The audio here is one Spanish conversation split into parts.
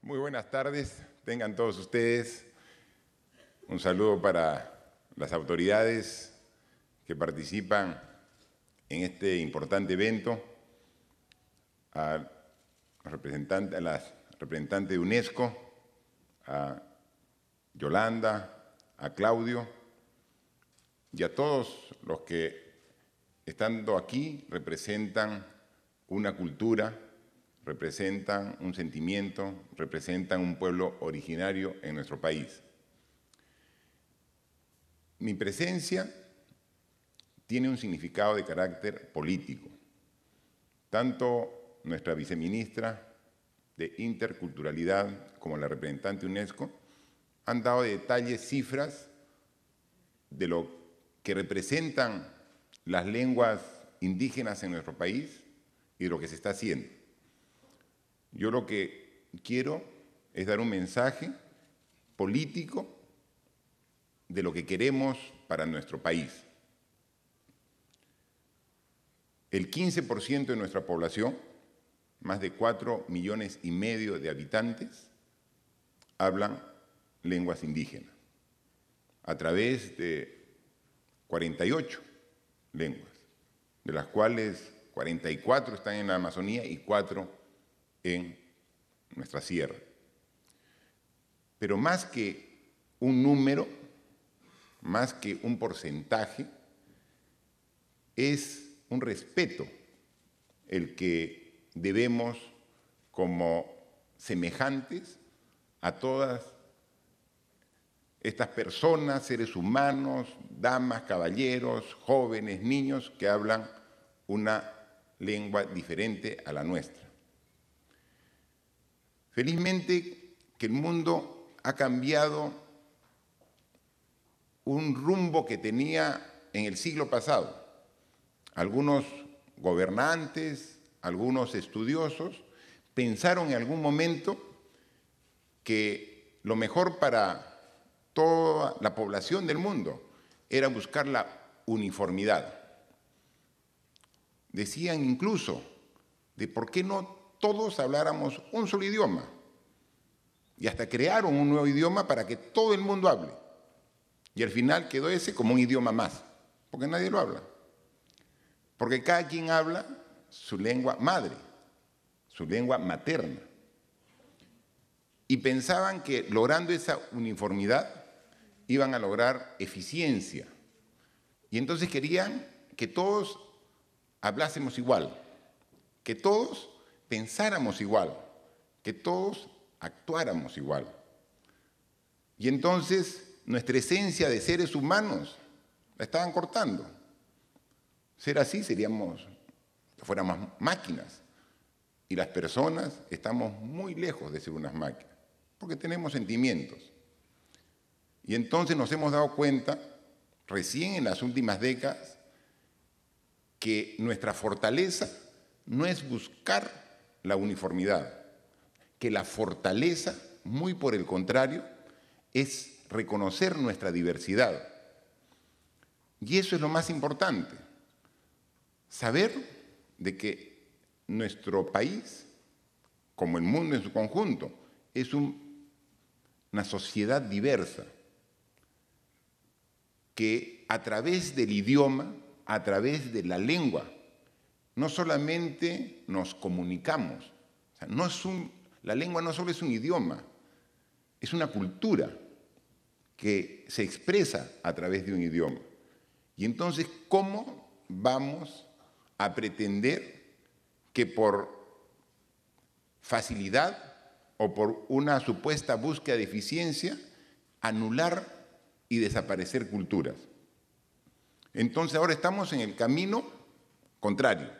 Muy buenas tardes, tengan todos ustedes. Un saludo para las autoridades que participan en este importante evento, a, representante, las representantes de UNESCO, a Yolanda, a Claudio y a todos los que estando aquí representan una cultura representan un sentimiento, representan un pueblo originario en nuestro país. Mi presencia tiene un significado de carácter político. Tanto nuestra viceministra de Interculturalidad como la representante UNESCO han dado detalles, cifras de lo que representan las lenguas indígenas en nuestro país y de lo que se está haciendo. Yo lo que quiero es dar un mensaje político de lo que queremos para nuestro país. El 15% de nuestra población, más de 4 millones y medio de habitantes, hablan lenguas indígenas, a través de 48 lenguas, de las cuales 44 están en la Amazonía y 4 en nuestra sierra. Pero más que un número, más que un porcentaje, es un respeto el que debemos como semejantes a todas estas personas, seres humanos, damas, caballeros, jóvenes, niños que hablan una lengua diferente a la nuestra. Felizmente que el mundo ha cambiado un rumbo que tenía en el siglo pasado. Algunos gobernantes, algunos estudiosos pensaron en algún momento que lo mejor para toda la población del mundo era buscar la uniformidad. Decían incluso de por qué no todos habláramos un solo idioma. Y hasta crearon un nuevo idioma para que todo el mundo hable. Y al final quedó ese como un idioma más, porque nadie lo habla. Porque cada quien habla su lengua madre, su lengua materna. Y pensaban que logrando esa uniformidad iban a lograr eficiencia. Y entonces querían que todos hablásemos igual, que todos pensáramos igual, que todos actuáramos igual. Y entonces nuestra esencia de seres humanos la estaban cortando. Ser así seríamos, que fuéramos máquinas. Y las personas estamos muy lejos de ser unas máquinas, porque tenemos sentimientos. Y entonces nos hemos dado cuenta, recién en las últimas décadas, que nuestra fortaleza no es buscar la uniformidad, que la fortaleza, muy por el contrario, es reconocer nuestra diversidad. Y eso es lo más importante, saber de que nuestro país, como el mundo en su conjunto, es una sociedad diversa, que a través del idioma, a través de la lengua, no solamente nos comunicamos, no es la lengua no solo es un idioma, es una cultura que se expresa a través de un idioma. Y entonces, ¿cómo vamos a pretender que por facilidad o por una supuesta búsqueda de eficiencia anular y desaparecer culturas? Entonces ahora estamos en el camino contrario.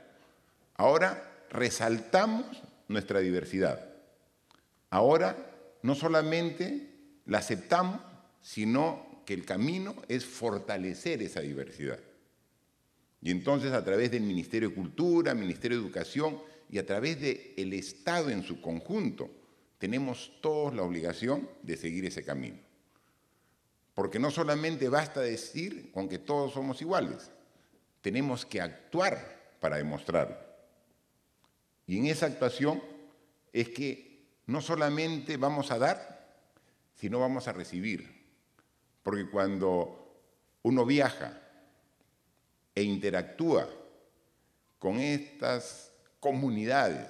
Ahora resaltamos nuestra diversidad. Ahora no solamente la aceptamos, sino que el camino es fortalecer esa diversidad. Y entonces a través del Ministerio de Cultura, Ministerio de Educación y a través del Estado en su conjunto, tenemos todos la obligación de seguir ese camino. Porque no solamente basta decir con que todos somos iguales, tenemos que actuar para demostrarlo. Y en esa actuación es que no solamente vamos a dar, sino vamos a recibir. Porque cuando uno viaja e interactúa con estas comunidades,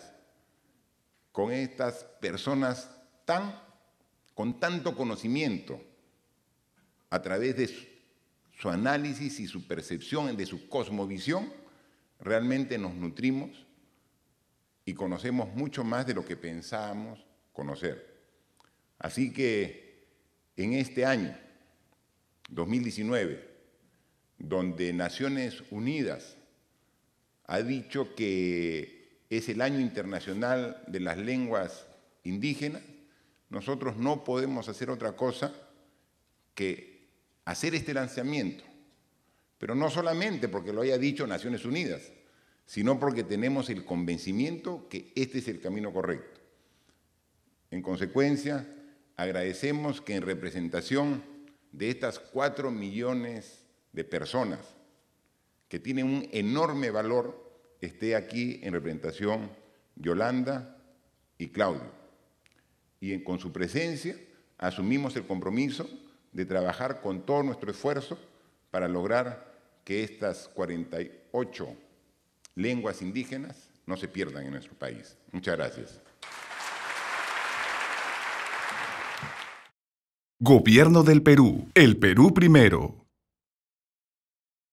con estas personas tan, con tanto conocimiento, a través de su análisis y su percepción, de su cosmovisión, realmente nos nutrimos y conocemos mucho más de lo que pensábamos conocer. Así que en este año, 2019, donde Naciones Unidas ha dicho que es el año internacional de las lenguas indígenas, nosotros no podemos hacer otra cosa que hacer este lanzamiento, pero no solamente porque lo haya dicho Naciones Unidas, sino porque tenemos el convencimiento que este es el camino correcto. En consecuencia, agradecemos que en representación de estas cuatro millones de personas que tienen un enorme valor, esté aquí en representación Yolanda y Claudio. Y con su presencia asumimos el compromiso de trabajar con todo nuestro esfuerzo para lograr que estas 48 lenguas indígenas no se pierdan en nuestro país. Muchas gracias. Gobierno del Perú. El Perú primero.